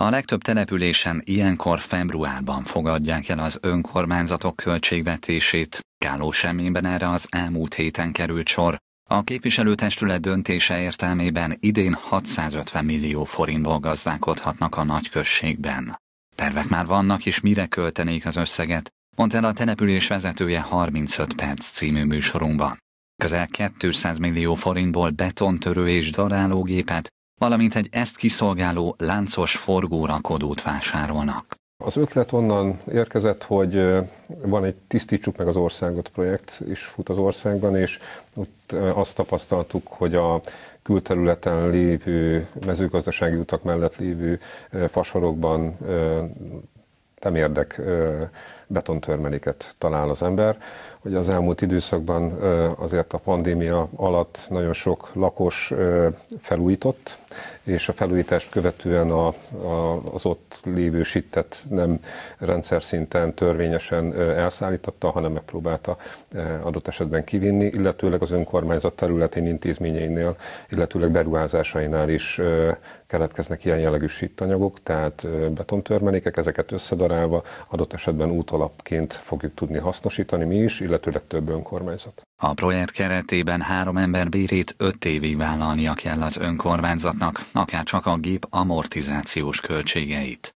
A legtöbb településen ilyenkor februárban fogadják el az önkormányzatok költségvetését. Káló semmében erre az elmúlt héten került sor. A képviselőtestület döntése értelmében idén 650 millió forintból gazdálkodhatnak a nagyközségben. Tervek már vannak, és mire költenék az összeget, mondta el a település vezetője 35 perc című műsorunkban. Közel 200 millió forintból betontörő és darálógépet, valamint egy ezt kiszolgáló láncos forgórakodót vásárolnak. Az ötlet onnan érkezett, hogy van egy Tisztítsuk meg az országot projekt is fut az országban, és ott azt tapasztaltuk, hogy a külterületen lévő mezőgazdasági utak mellett lévő fasorokban érdek betontörmeléket talál az ember. Hogy az elmúlt időszakban azért a pandémia alatt nagyon sok lakos felújított, és a felújítást követően a, a, az ott lévő sittet nem rendszer szinten törvényesen elszállította, hanem megpróbálta adott esetben kivinni, illetőleg az önkormányzat területén intézményeinél, illetőleg beruházásainál is keletkeznek ilyen jellegű sittanyagok, tehát betontörmelékek, ezeket összedarálva adott esetben úton alapként fogjuk tudni hasznosítani mi is, illetőleg több önkormányzat. A projekt keretében három ember bérét öt évig vállalnia kell az önkormányzatnak, akár csak a gép amortizációs költségeit.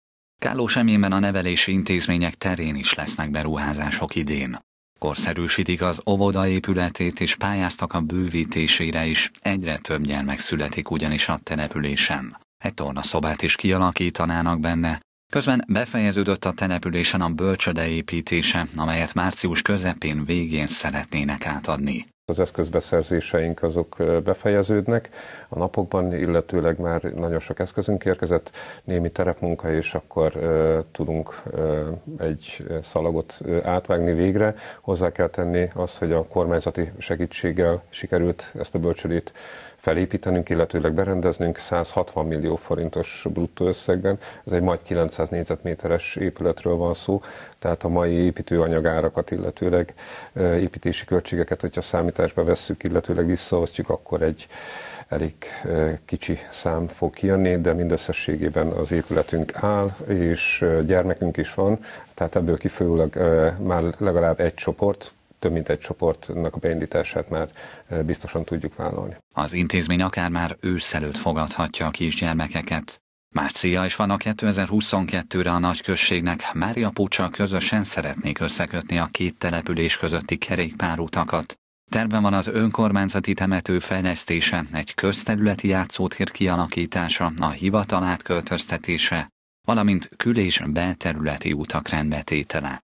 Kálós Eményben a nevelési intézmények terén is lesznek beruházások idén. Korszerűsítik az óvoda épületét, és pályáztak a bővítésére is, egyre több gyermek születik ugyanis a településen. Egy tornaszobát is kialakítanának benne, Közben befejeződött a településen a bölcsöde építése, amelyet március közepén végén szeretnének átadni. Az eszközbeszerzéseink azok befejeződnek a napokban, illetőleg már nagyon sok eszközünk érkezett, némi terepmunka, és akkor e, tudunk e, egy szalagot átvágni végre. Hozzá kell tenni azt, hogy a kormányzati segítséggel sikerült ezt a bölcsödét felépítenünk, illetőleg berendeznünk 160 millió forintos bruttó összegben. Ez egy majd 900 négyzetméteres épületről van szó, tehát a mai építőanyagárakat, illetőleg építési költségeket, hogyha számításba vesszük, illetőleg visszaosztjuk, akkor egy elég kicsi szám fog kijönni, de mindösszességében az épületünk áll, és gyermekünk is van, tehát ebből kifolyólag már legalább egy csoport, több mint egy csoportnak a beindítását már biztosan tudjuk vállalni. Az intézmény akár már őszelőtt fogadhatja a kisgyermekeket. Már célja is van a 2022-re a nagyközségnek, Mária Pucsa közösen szeretnék összekötni a két település közötti kerékpárutakat. Terben van az önkormányzati temető fejlesztése, egy közterületi játszótér kialakítása, a hivatalát költöztetése, valamint kül- és belterületi utak rendbetétele.